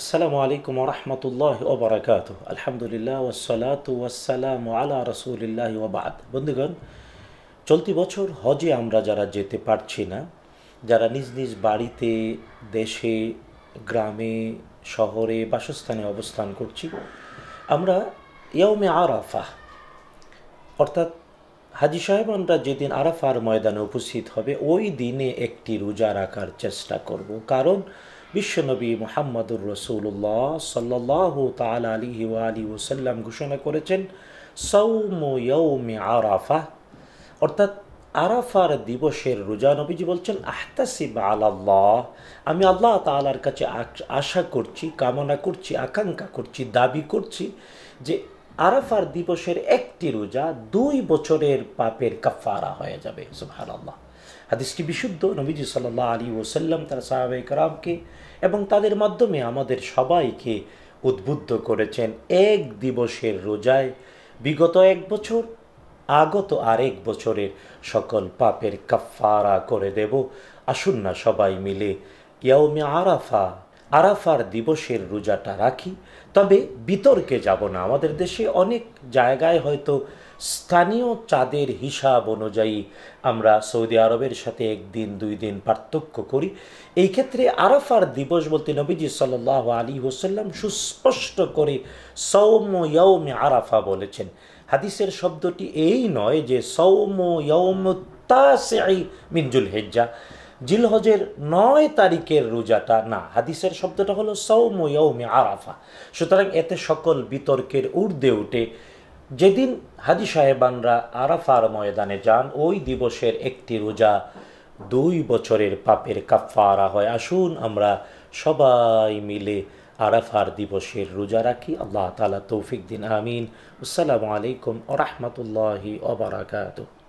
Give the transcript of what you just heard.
আসসালামু আলাইকুম রহমতুল্লাহ ওবরাকাত আলহামদুলিল্লাহ ওসালাত ওয়াসালাম আল্লাহ রসুলিল্লাহ ওবাদ বন্ধুগণ চলতি বছর হজে আমরা যারা যেতে পারছি না যারা নিজ নিজ বাড়িতে দেশে গ্রামে শহরে বাসস্থানে অবস্থান করছি আমরা ইয়মে আরাফা অর্থাৎ হাজি সাহেব আমরা যেদিন আরাফার ময়দানে উপস্থিত হবে ওই দিনে একটি রোজা রাখার চেষ্টা করব কারণ বিশ্বনবী মোহাম্মদুর রসুল্লাহ সাল্লাহ তাল আলী আলী ওসাল্লাম ঘোষণা করেছেন সৌমৌমি আরাফা অর্থাৎ আরাফার দিবসের রোজা নবীজি বলছেন আহতাসিব আল্লাহ আমি আল্লাহ তালার কাছে আশা করছি কামনা করছি আকাঙ্ক্ষা করছি দাবি করছি যে আরাফার দিবসের একটি রোজা দুই বছরের পাপের কাফারা হয়ে যাবে সুহান আল্লাহ হাদিসটি বিশুদ্ধ নবীজি সাল্লাহ আলী ওসাল্লাম তার সাহাবাই কারামকে এবং তাদের মাধ্যমে আমাদের সবাইকে উদ্বুদ্ধ করেছেন এক দিবসের রোজায় বিগত এক বছর আগত আরেক বছরের সকল পাপের কাফারা করে দেব আসুন না সবাই মিলে ইয়াউমে আরাফা আরাফার দিবসের রোজাটা রাখি তবে বিতর্কে যাব না আমাদের দেশে অনেক জায়গায় হয়তো স্থানীয় চাঁদের হিসাব অনুযায়ী আমরা সৌদি আরবের সাথে একদিন দুই দিন পার্থক্য করি এই ক্ষেত্রে আরাফার দিবস বলতে নবীজি সাল্লাহ আলী হোসাল্লাম সুস্পষ্ট করে সৌম আরাফা বলেছেন হাদিসের শব্দটি এই নয় যে সৌম ইয়ৌম মিনজুল হেজ্জা জিলহজের নয় তারিখের রোজাটা না হাদিসের শব্দটা হলো সৌম আরাফা সুতরাং এতে সকল বিতর্কের ঊর্ধ্বে উঠে যেদিন হাজি সাহেবানরা আরাফার ময়দানে যান ওই দিবসের একটি রোজা দুই বছরের পাপের কাফারা হয় আসুন আমরা সবাই মিলে আরাফার দিবসের রোজা রাখি আল্লাহ তালা তৌফিক দিন আমিন আসসালামু আলাইকুম ও রহমতুল্লাহি